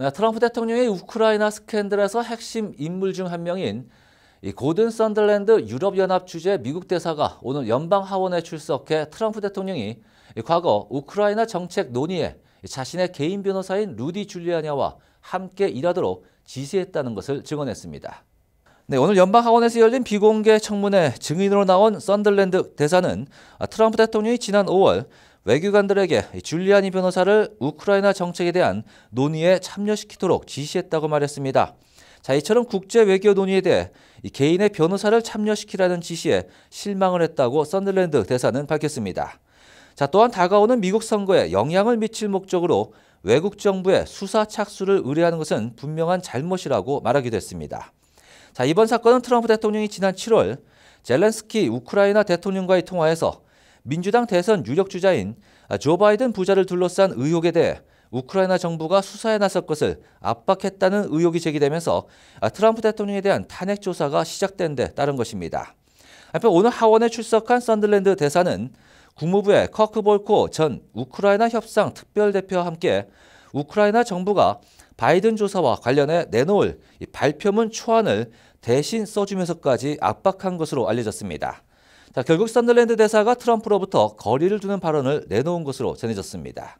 네, 트럼프 대통령이 우크라이나 스캔들에서 핵심 인물 중 한 명인 이 고든 썬들랜드 유럽연합 주재 미국 대사가 오늘 연방 하원에 출석해 트럼프 대통령이 과거 우크라이나 정책 논의에 자신의 개인 변호사인 루디 줄리아냐와 함께 일하도록 지시했다는 것을 증언했습니다. 네, 오늘 연방 하원에서 열린 비공개 청문회 증인으로 나온 썬들랜드 대사는 아, 트럼프 대통령이 지난 5월 외교관들에게 줄리아니 변호사를 우크라이나 정책에 대한 논의에 참여시키도록 지시했다고 말했습니다. 자, 이처럼 국제 외교 논의에 대해 개인의 변호사를 참여시키라는 지시에 실망을 했다고 썬들랜드 대사는 밝혔습니다. 자, 또한 다가오는 미국 선거에 영향을 미칠 목적으로 외국 정부의 수사 착수를 의뢰하는 것은 분명한 잘못이라고 말하기도 했습니다. 자, 이번 사건은 트럼프 대통령이 지난 7월 젤렌스키 우크라이나 대통령과의 통화에서 민주당 대선 유력 주자인 조 바이든 부자를 둘러싼 의혹에 대해 우크라이나 정부가 수사에 나설 것을 압박했다는 의혹이 제기되면서 트럼프 대통령에 대한 탄핵 조사가 시작된 데 따른 것입니다. 한편 오늘 하원에 출석한 썬들랜드 대사는 국무부의 커크 볼코 전 우크라이나 협상 특별대표와 함께 우크라이나 정부가 바이든 조사와 관련해 내놓을 발표문 초안을 대신 써주면서까지 압박한 것으로 알려졌습니다. 결국 선들랜드 대사가 트럼프로부터 거리를 두는 발언을 내놓은 것으로 전해졌습니다.